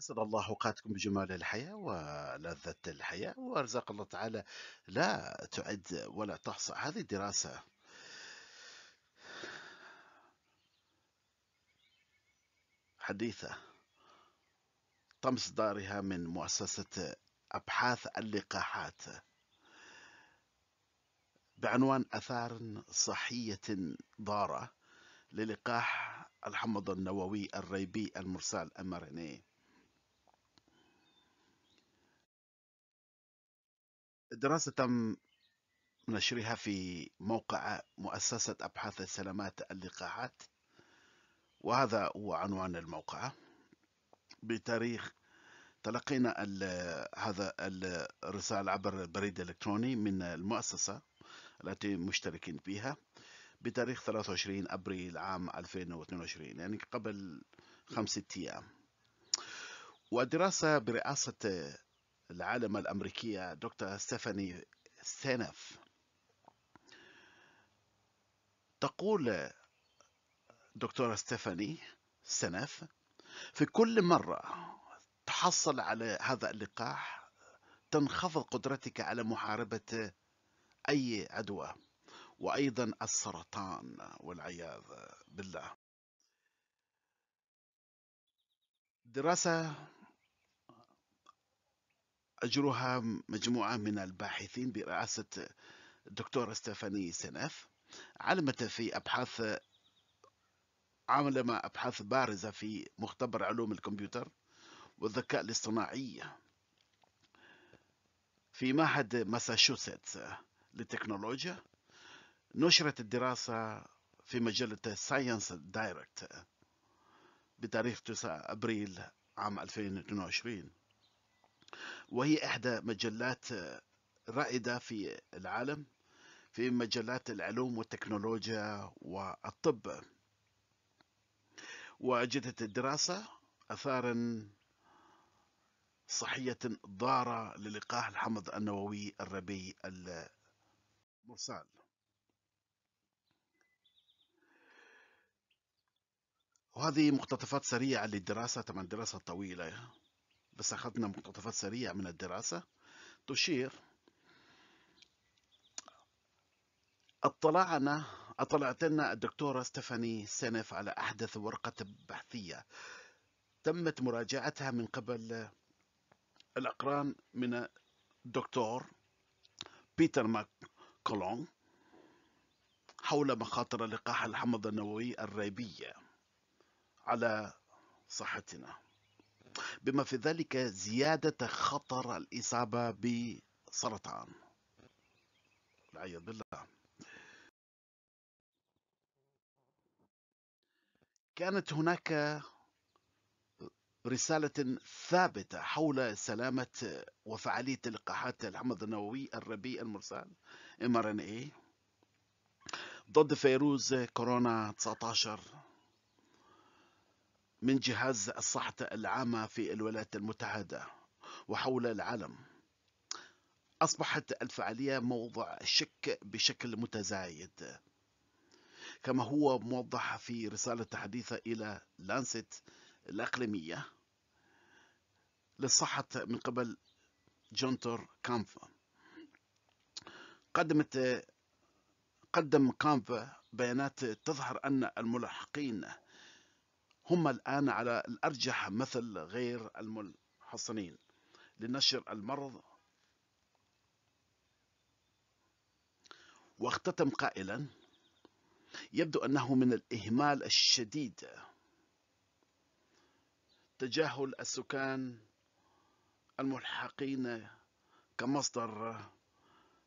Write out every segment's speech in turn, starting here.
أسعد الله أوقاتكم بجمال الحياة ولذة الحياة وأرزاق الله تعالى لا تعد ولا تحصى هذه دراسة حديثة طمس دارها من مؤسسة أبحاث اللقاحات بعنوان أثار صحية ضارة للقاح الحمض النووي الريبي المرسال mRNA الدراسة تم نشرها في موقع مؤسسة أبحاث السلامات اللقاحات وهذا هو عنوان الموقع بتاريخ تلقينا هذا الرسالة عبر البريد الإلكتروني من المؤسسة التي مشتركين فيها بتاريخ 23 أبريل عام 2022 يعني قبل خمسة أيام والدراسة برئاسة العالمة الأمريكية دكتورة ستيفاني سينف تقول دكتورة ستيفاني سينف في كل مرة تحصل على هذا اللقاح تنخفض قدرتك على محاربة أي عدوى وأيضا السرطان والعياذ بالله دراسة أجرها مجموعة من الباحثين برئاسة الدكتورة ستيفاني سيناف علمت في أبحاث عمل أبحاث بارزة في مختبر علوم الكمبيوتر والذكاء الاصطناعي في معهد ماساتشوستس للتكنولوجيا نشرت الدراسة في مجلة ساينس دايركت بتاريخ 9 أبريل عام 2022 وهي إحدى مجلات رائدة في العالم في مجالات العلوم والتكنولوجيا والطب وأجدت الدراسة أثارا صحية ضارة للقاح الحمض النووي الربي المرسال وهذه مقتطفات سريعة للدراسة طبعا دراسة طويلة بس أخذنا مقتطفات سريعة من الدراسة تشير اطلعنا اطلعت لنا الدكتورة ستيفاني سينف على أحدث ورقة بحثية تمت مراجعتها من قبل الأقران من الدكتور بيتر ماك كولون حول مخاطر لقاح الحمض النووي الريبية على صحتنا بما في ذلك زيادة خطر الإصابة بسرطان العياذ بالله كانت هناك رسالة ثابتة حول سلامة وفعالية لقاحات الحمض النووي الربيع المرسال mRNA إيه. ضد فيروس كورونا 19 من جهاز الصحة العامة في الولايات المتحدة وحول العالم أصبحت الفعالية موضع الشك بشكل متزايد كما هو موضح في رسالة حديثة إلى لانست الأقليمية للصحة من قبل جونتر كامف قدمت قدم كامف بيانات تظهر أن الملاحقين هم الآن على الأرجح مثل غير المحصنين لنشر المرض واختتم قائلا يبدو أنه من الإهمال الشديد تجاهل السكان الملحقين كمصدر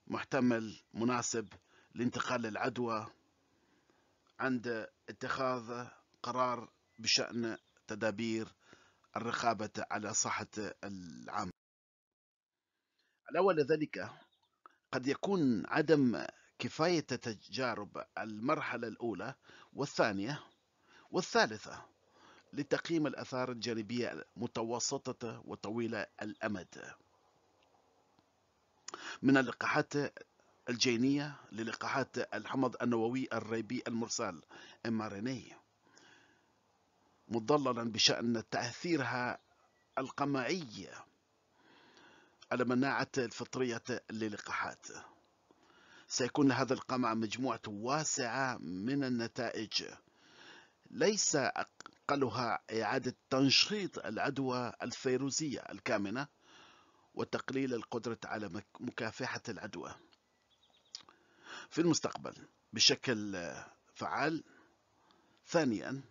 محتمل مناسب لانتقال العدوى عند اتخاذ قرار بشأن تدابير الرقابة على صحة العام الأول ذلك قد يكون عدم كفاية تجارب المرحلة الأولى والثانية والثالثة لتقييم الأثار الجانبية المتوسطة وطويلة الأمد من اللقاحات الجينية للقاحات الحمض النووي الريبي المرسال mRNA مضللا بشأن تأثيرها القمعي على مناعة الفطرية للقاحات سيكون هذا القمع مجموعة واسعة من النتائج ليس أقلها إعادة تنشيط العدوى الفيروسية الكامنة وتقليل القدرة على مكافحة العدوى في المستقبل بشكل فعال ثانياً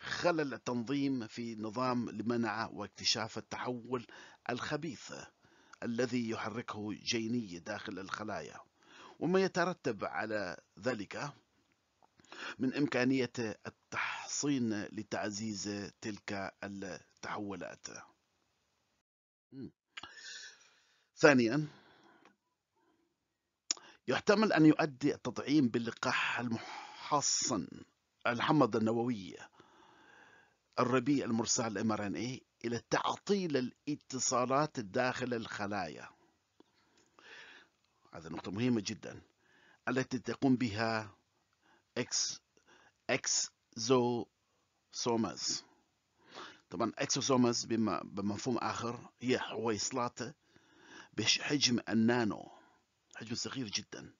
خلل التنظيم في نظام لمنع واكتشاف التحول الخبيث الذي يحركه جيني داخل الخلايا وما يترتب على ذلك من إمكانية التحصين لتعزيز تلك التحولات ثانيا يحتمل أن يؤدي التطعيم باللقاح المحصن الحمض النووي الربيع المرسال ام ار ان اي الى تعطيل الاتصالات داخل الخلايا هذا نقطة مهمة جدا التي تقوم بها اكس اكسوسومز طبعا اكسوسومز بمفهوم اخر هي حويصلات بحجم النانو حجم صغير جدا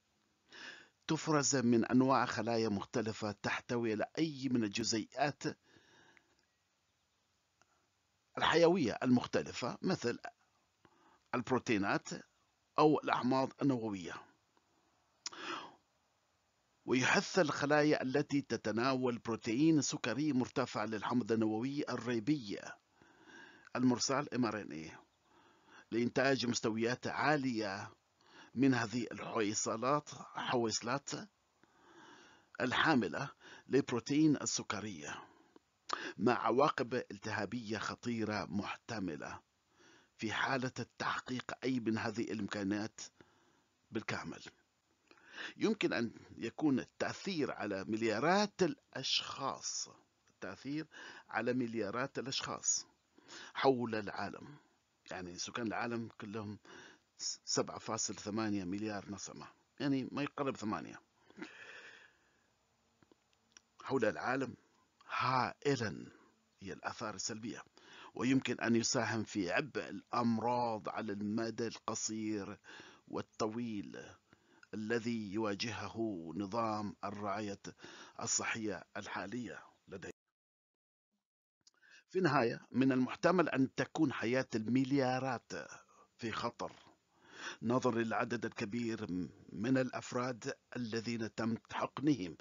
تفرز من انواع خلايا مختلفة تحتوي على اي من الجزيئات الحيوية المختلفة مثل البروتينات أو الأحماض النووية ويحث الخلايا التي تتناول بروتين سكري مرتفع للحمض النووي الريبي المرسال mRNA لإنتاج مستويات عالية من هذه الحويصلات حويصلات الحاملة لبروتين السكريه مع عواقب التهابية خطيرة محتملة في حالة التحقيق أي من هذه الإمكانات بالكامل يمكن أن يكون التأثير على مليارات الأشخاص التأثير على مليارات الأشخاص حول العالم يعني سكان العالم كلهم 7.8 مليار نسمة يعني ما يقرب ثمانية حول العالم هائلا هي الآثار السلبية ويمكن أن يساهم في عبء الأمراض على المدى القصير والطويل الذي يواجهه نظام الرعاية الصحية الحالية لدي في النهاية من المحتمل أن تكون حياة المليارات في خطر نظر للعدد الكبير من الأفراد الذين تم حقنهم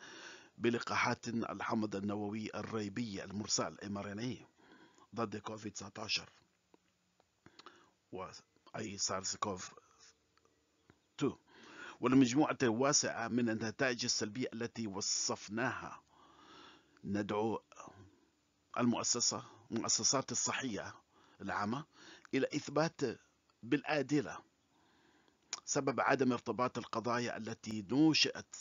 بلقاحات الحمض النووي الريبي المرسل mRNA إيه ضد كوفيد 19 وأي سارس كوف 2 ولمجموعة واسعة من النتائج السلبية التي وصفناها ندعو المؤسسة مؤسسات الصحية العامة إلى إثبات بالآدلة سبب عدم ارتباط القضايا التي نوشئت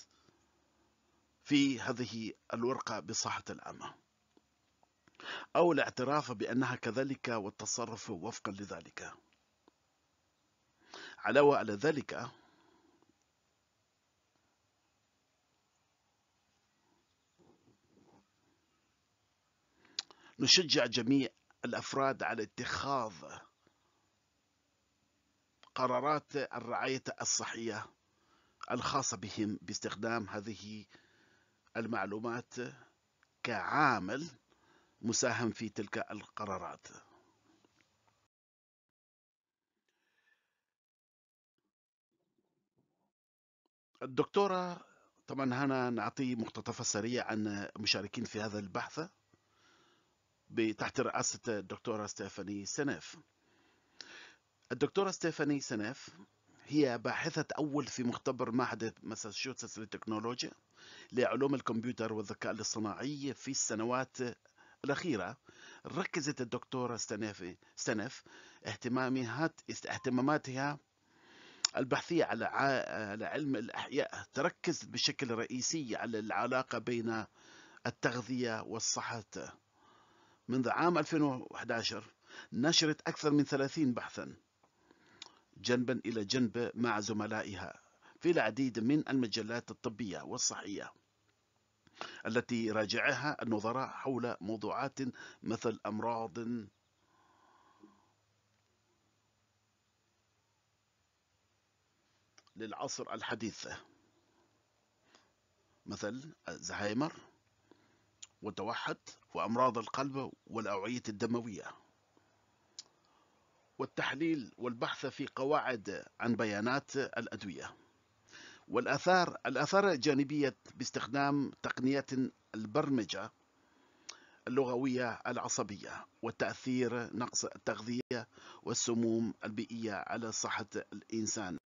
في هذه الورقة بصحة العامة أو الاعتراف بأنها كذلك والتصرف وفقا لذلك علاوة على ذلك نشجع جميع الأفراد على اتخاذ قرارات الرعاية الصحية الخاصة بهم باستخدام هذه المعلومات كعامل مساهم في تلك القرارات الدكتورة طبعا هنا نعطي مقتطف سريع عن مشاركين في هذا البحث تحت رئاسة الدكتورة ستيفاني سنيف الدكتورة ستيفاني سنيف هي باحثة أول في مختبر معهد ماساتشوستس للتكنولوجيا لعلوم الكمبيوتر والذكاء الاصطناعي في السنوات الأخيرة ركزت الدكتورة ستنف, ستنف اهتماماتها البحثية على علم الأحياء تركز بشكل رئيسي على العلاقة بين التغذية والصحة منذ عام 2011 نشرت أكثر من 30 بحثاً جنبا إلى جنب مع زملائها في العديد من المجلات الطبية والصحية التي راجعها النظراء حول موضوعات مثل أمراض للعصر الحديث مثل الزهايمر والتوحد وأمراض القلب والأوعية الدموية والتحليل والبحث في قواعد عن بيانات الأدوية والآثار الآثار الجانبية باستخدام تقنيات البرمجة اللغوية العصبية وتأثير نقص التغذية والسموم البيئية على صحة الإنسان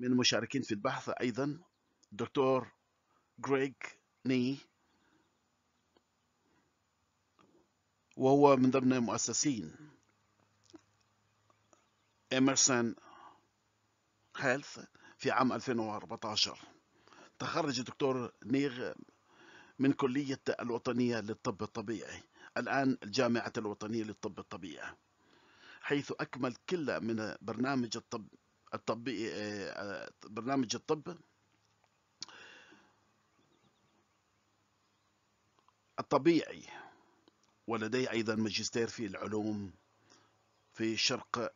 من المشاركين في البحث أيضا دكتور غريغ ني وهو من ضمن المؤسسين إيمرسون هيلث في عام 2014 تخرج الدكتور نيغ من كلية الوطنية للطب الطبيعي الآن الجامعة الوطنية للطب الطبيعي حيث أكمل كل من برنامج الطب الطبي آه، برنامج الطب الطبيعي ولديه أيضا ماجستير في العلوم في شرق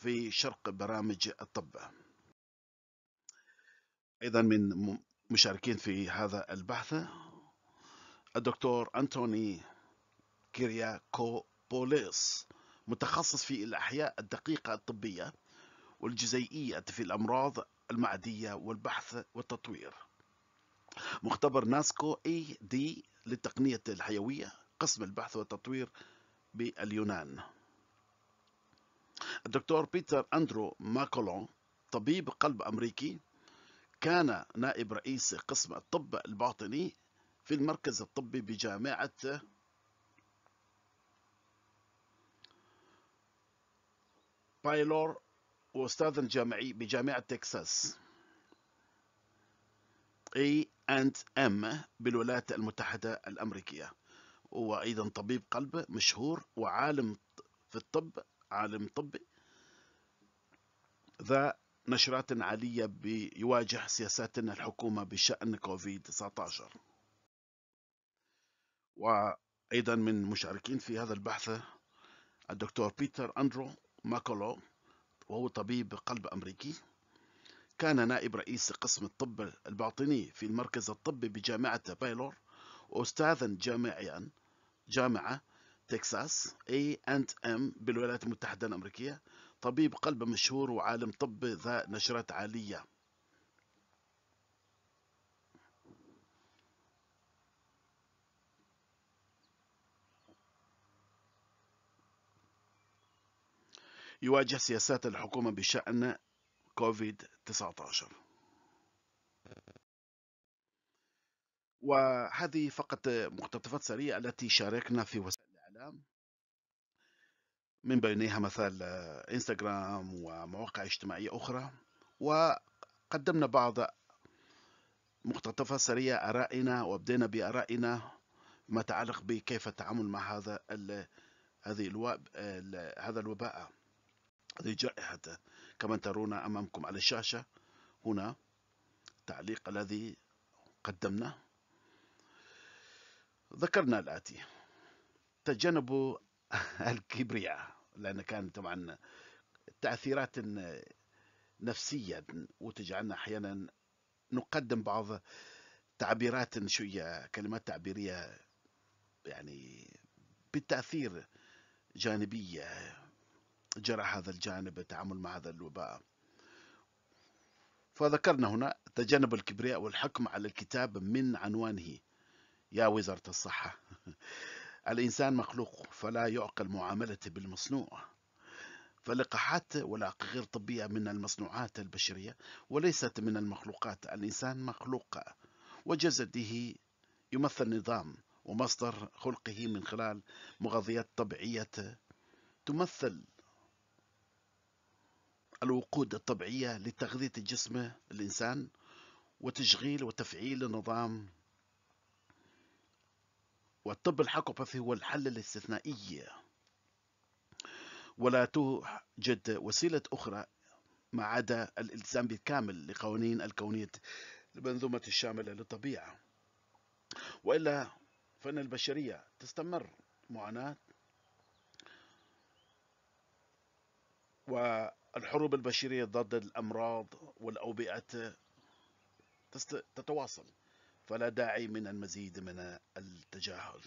في شرق برامج الطب أيضا من مشاركين في هذا البحث الدكتور أنتوني كيرياكوبوليس متخصص في الأحياء الدقيقة الطبية والجزيئية في الأمراض المعدية والبحث والتطوير مختبر ناسكو اي دي للتقنية الحيوية قسم البحث والتطوير باليونان الدكتور بيتر أندرو ماكولون طبيب قلب أمريكي كان نائب رئيس قسم الطب الباطني في المركز الطبي بجامعة بايلور وأستاذ جامعي بجامعة تكساس اي اند ام بالولايات المتحدة الأمريكية وأيضا طبيب قلب مشهور وعالم في الطب عالم طبي ذا نشرات عالية بيواجه سياساتنا الحكومة بشأن كوفيد 19 وأيضا من مشاركين في هذا البحث الدكتور بيتر أندرو ماكولو وهو طبيب قلب أمريكي كان نائب رئيس قسم الطب الباطني في المركز الطبي بجامعة بايلور وأستاذا جامعيا جامعة تكساس A&M بالولايات المتحدة الأمريكية طبيب قلب مشهور وعالم طب ذا نشرات عالية يواجه سياسات الحكومة بشأن كوفيد 19 وهذه فقط مقتطفات سريعة التي شاركنا في وسائل الإعلام من بينها مثل آه، انستغرام ومواقع اجتماعية أخرى وقدمنا بعض مقتطفات سريعة آرائنا وبدينا بآرائنا ما تعلق بكيف التعامل مع هذا هذه الوب... هذا الوباء هذه الجائحة كما ترون أمامكم على الشاشة هنا التعليق الذي قدمناه ذكرنا الآتي تجنبوا الكبرياء لأن كان طبعا تأثيرات نفسية وتجعلنا أحيانا نقدم بعض تعبيرات شوية كلمات تعبيرية يعني بالتأثير جانبية جرى هذا الجانب التعامل مع هذا الوباء فذكرنا هنا تجنب الكبرياء والحكم على الكتاب من عنوانه يا وزارة الصحة الإنسان مخلوق فلا يعقل معاملته بالمصنوع فلقاحات ولا غير طبية من المصنوعات البشرية وليست من المخلوقات الإنسان مخلوق وجسده يمثل نظام ومصدر خلقه من خلال مغذيات طبيعية تمثل الوقود الطبيعية لتغذية جسم الإنسان وتشغيل وتفعيل نظام والطب الحقبثي هو الحل الاستثنائي ولا توجد وسيلة أخرى ما عدا الالتزام بالكامل لقوانين الكونية المنظومة الشاملة للطبيعة وإلا فإن البشرية تستمر معاناة والحروب البشرية ضد الأمراض والأوبئة تتواصل فلا داعي من المزيد من التجاهل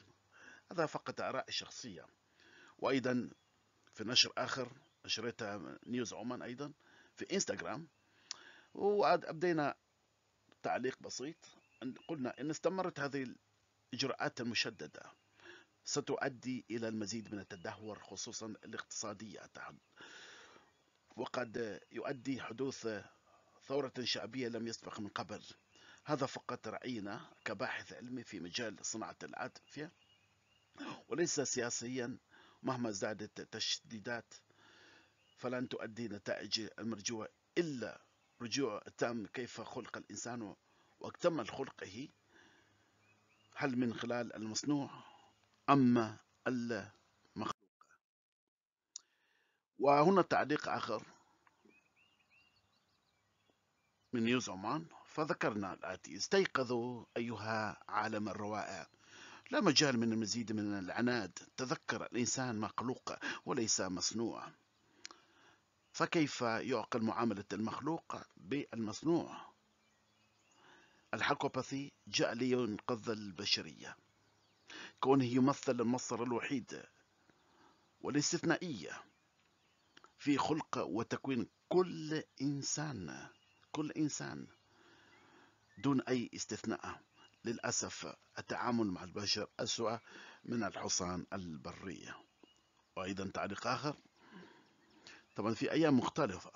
هذا فقط آراء شخصية وأيضا في نشر آخر نشرتها نيوز عمان أيضا في إنستغرام وأبدينا تعليق بسيط قلنا إن استمرت هذه الإجراءات المشددة ستؤدي إلى المزيد من التدهور خصوصا الاقتصادية وقد يؤدي حدوث ثورة شعبية لم يسبق من قبل هذا فقط رأينا كباحث علمي في مجال صناعة العافية وليس سياسيا مهما زادت التشديدات فلن تؤدي نتائج المرجوة إلا رجوع تام كيف خلق الإنسان واكتمل خلقه هل من خلال المصنوع أما المخلوق وهنا تعليق آخر من نيوز عمان فذكرنا الآتي استيقظوا أيها عالم الروائع لا مجال من المزيد من العناد تذكر الإنسان مخلوق وليس مصنوع فكيف يعقل معاملة المخلوق بالمصنوع الحكوباثي جاء لينقذ البشرية كونه يمثل المصدر الوحيد والاستثنائية في خلق وتكوين كل إنسان كل إنسان دون أي استثناء للأسف التعامل مع البشر أسوأ من الحصان البرية وأيضا تعليق آخر طبعا في أيام مختلفة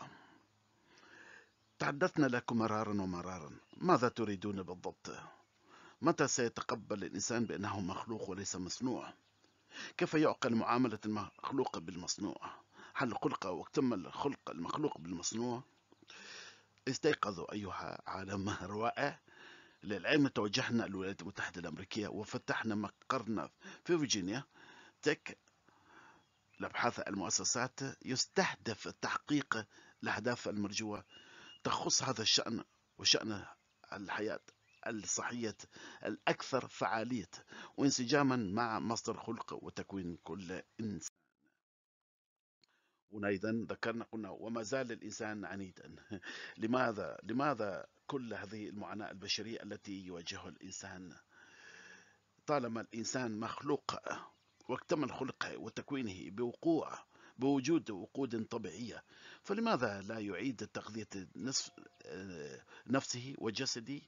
تحدثنا لكم مرارا ومرارا ماذا تريدون بالضبط متى سيتقبل الإنسان بأنه مخلوق وليس مصنوع كيف يعقل معاملة المخلوق بالمصنوع هل خلق واكتمل خلق المخلوق بالمصنوع استيقظوا أيها عالم روائع للعلم توجهنا للولايات المتحدة الأمريكية وفتحنا مقرنا في فيرجينيا تك لأبحاث المؤسسات يستهدف تحقيق الأهداف المرجوة تخص هذا الشأن وشأن الحياة الصحية الأكثر فعالية وانسجاما مع مصدر خلق وتكوين كل إنسان هنا إذا ذكرنا قلنا وما زال الإنسان عنيدا لماذا لماذا كل هذه المعاناة البشرية التي يواجهها الإنسان طالما الإنسان مخلوق واكتمل خلقه وتكوينه بوقوع بوجود وقود طبيعية فلماذا لا يعيد تغذية آه، نفسه وجسده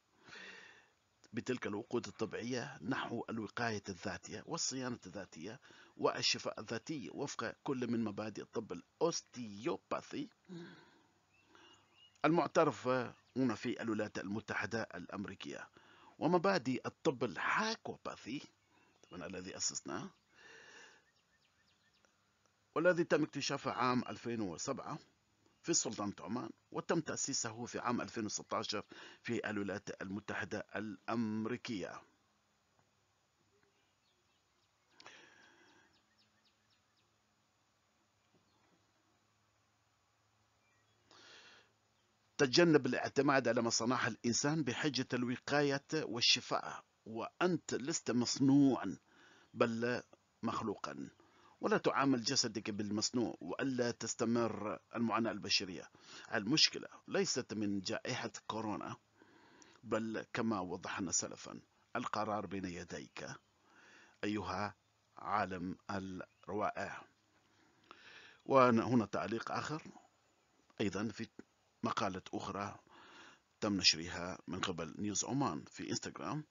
بتلك الوقود الطبيعية نحو الوقاية الذاتية والصيانة الذاتية والشفاء الذاتي وفق كل من مبادئ الطب الأوستيوباثي المعترف هنا في الولايات المتحدة الأمريكية ومبادئ الطب الحاكوباثي الذي أسسناه والذي تم اكتشافه عام 2007 في سلطنة عمان وتم تأسيسه في عام 2016 في الولايات المتحدة الأمريكية تجنب الاعتماد على مصانع الإنسان بحجة الوقاية والشفاء وأنت لست مصنوعا بل مخلوقا ولا تعامل جسدك بالمصنوع وألا تستمر المعاناة البشرية المشكلة ليست من جائحة كورونا بل كما وضحنا سلفا القرار بين يديك أيها عالم الروائع وهنا تعليق آخر أيضا في مقالة أخرى تم نشرها من قبل نيوز عمان في انستغرام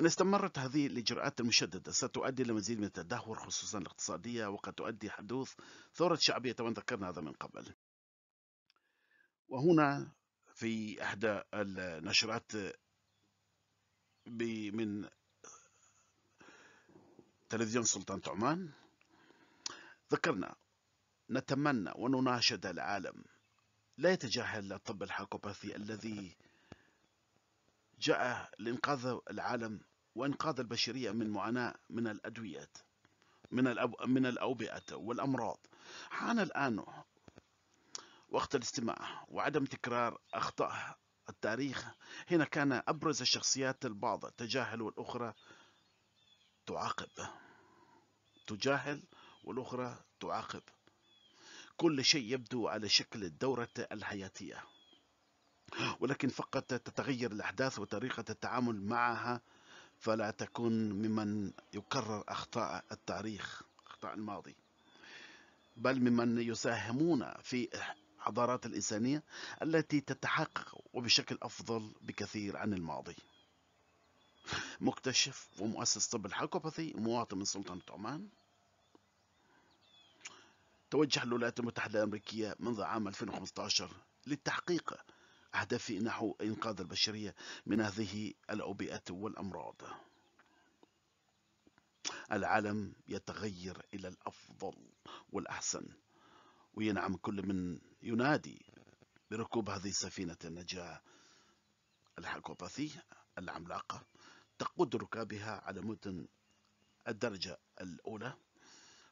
إن استمرت هذه الإجراءات المشددة ستؤدي لمزيد من التدهور خصوصا الاقتصادية وقد تؤدي حدوث ثورة شعبية طبعا ذكرنا هذا من قبل وهنا في إحدى النشرات من تلفزيون سلطنة عمان ذكرنا نتمنى ونناشد العالم لا يتجاهل الطب الحاكوباثي الذي جاء لإنقاذ العالم وإنقاذ البشرية من معاناة من الأدويات من الأب... من الأوبئة والأمراض حان الآن وقت الاستماع وعدم تكرار أخطاء التاريخ هنا كان أبرز الشخصيات البعض تجاهل والأخرى تعاقب تجاهل والأخرى تعاقب كل شيء يبدو على شكل الدورة الحياتية ولكن فقط تتغير الأحداث وطريقة التعامل معها فلا تكون ممن يكرر أخطاء التاريخ أخطاء الماضي بل ممن يساهمون في حضارات الإنسانية التي تتحقق وبشكل أفضل بكثير عن الماضي مكتشف ومؤسس طب الحاكوباثي مواطن من سلطنة عمان توجه الولايات المتحدة الأمريكية منذ عام 2015 للتحقيق أهداف نحو إنقاذ البشرية من هذه الأوبئة والأمراض العالم يتغير إلى الأفضل والأحسن وينعم كل من ينادي بركوب هذه سفينة النجاة الحكوباثية العملاقة تقود ركابها على مدن الدرجة الأولى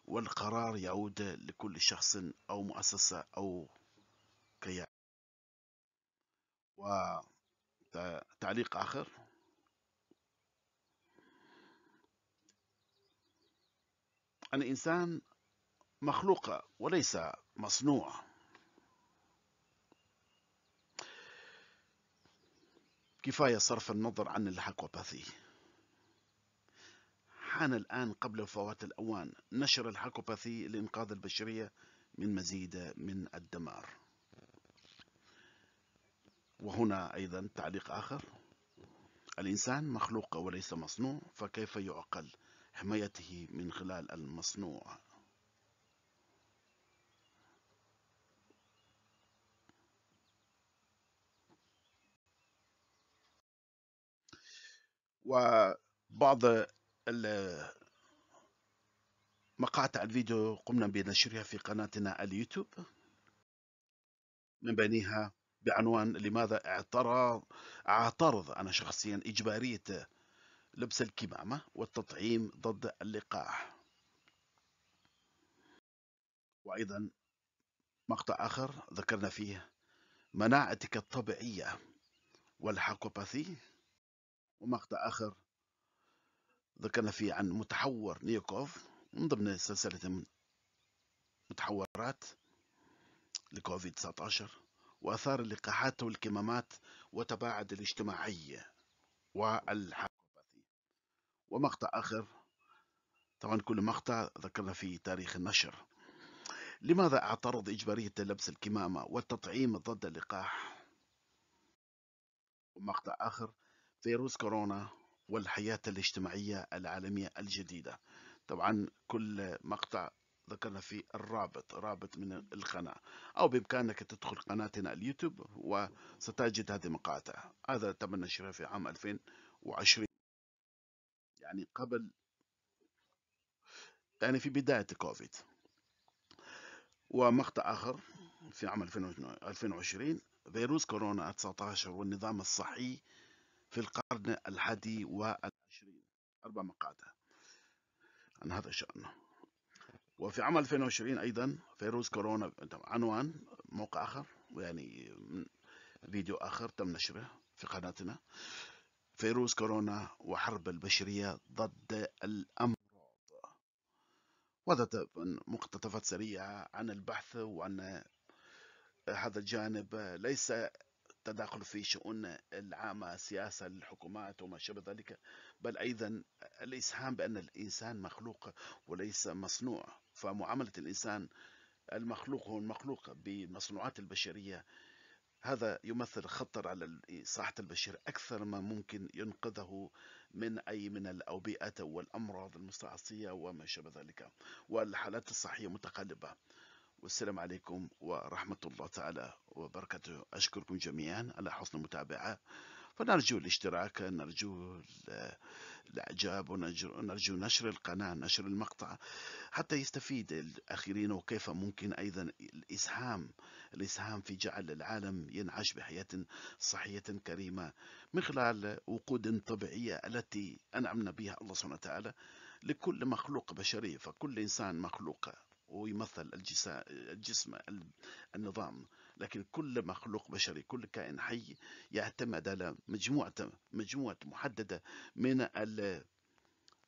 والقرار يعود لكل شخص أو مؤسسة أو كيان وتعليق آخر أن الإنسان مخلوق وليس مصنوع كفاية صرف النظر عن الحق وبثيه حان الآن قبل فوات الأوان نشر الحكوباثي لإنقاذ البشرية من مزيد من الدمار وهنا أيضا تعليق آخر الإنسان مخلوق وليس مصنوع فكيف يعقل حمايته من خلال المصنوع وبعض مقاطع الفيديو قمنا بنشرها في قناتنا على اليوتيوب من بينها بعنوان لماذا اعترض اعترض أنا شخصيا إجبارية لبس الكمامة والتطعيم ضد اللقاح وأيضا مقطع آخر ذكرنا فيه مناعتك الطبيعية والحكوباثي ومقطع آخر ذكرنا فيه عن متحور نيوكوف من ضمن سلسلة متحورات لكوفيد 19 وأثار اللقاحات والكمامات وتباعد الاجتماعية والحاكوباثي ومقطع آخر طبعا كل مقطع ذكرنا فيه تاريخ النشر لماذا اعترض إجبارية لبس الكمامة والتطعيم ضد اللقاح ومقطع آخر فيروس كورونا والحياة الاجتماعية العالمية الجديدة طبعا كل مقطع ذكرنا في الرابط رابط من القناة أو بإمكانك تدخل قناتنا اليوتيوب وستجد هذه المقاطع هذا تم نشرها في عام 2020 يعني قبل يعني في بداية كوفيد ومقطع آخر في عام 2020 فيروس كورونا 19 والنظام الصحي في القرن الحادي والعشرين أربع مقاطع عن هذا الشأن وفي عام 2020 أيضا فيروس كورونا عنوان موقع آخر يعني فيديو آخر تم نشره في قناتنا فيروس كورونا وحرب البشرية ضد الأمراض وهذا مقتطفات سريعة عن البحث وعن هذا الجانب ليس التداخل في شؤون العامة السياسة الحكومات وما شابه ذلك بل أيضا الإسهام بأن الإنسان مخلوق وليس مصنوع فمعاملة الإنسان المخلوق هو المخلوق بمصنوعات البشرية هذا يمثل خطر على صحة البشر أكثر ما ممكن ينقذه من أي من الأوبئة والأمراض المستعصية وما شابه ذلك والحالات الصحية متقلبة والسلام عليكم ورحمة الله تعالى وبركاته أشكركم جميعا على حسن المتابعة فنرجو الاشتراك نرجو الإعجاب ونرجو نشر القناة نشر المقطع حتى يستفيد الآخرين وكيف ممكن أيضا الإسهام الإسهام في جعل العالم ينعش بحياة صحية كريمة من خلال وقود طبيعية التي أنعمنا بها الله سبحانه وتعالى لكل مخلوق بشري فكل إنسان مخلوق ويمثل الجسم, الجسم النظام لكن كل مخلوق بشري كل كائن حي يعتمد على مجموعة مجموعة محددة من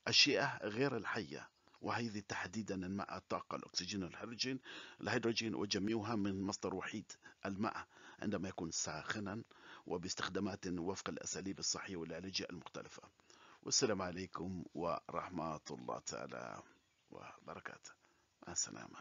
الأشياء غير الحية وهذه تحديدا الماء الطاقة الأكسجين الهيدروجين الهيدروجين وجميعها من مصدر وحيد الماء عندما يكون ساخنا وباستخدامات وفق الأساليب الصحية والعلاجية المختلفة والسلام عليكم ورحمة الله تعالى وبركاته na salama.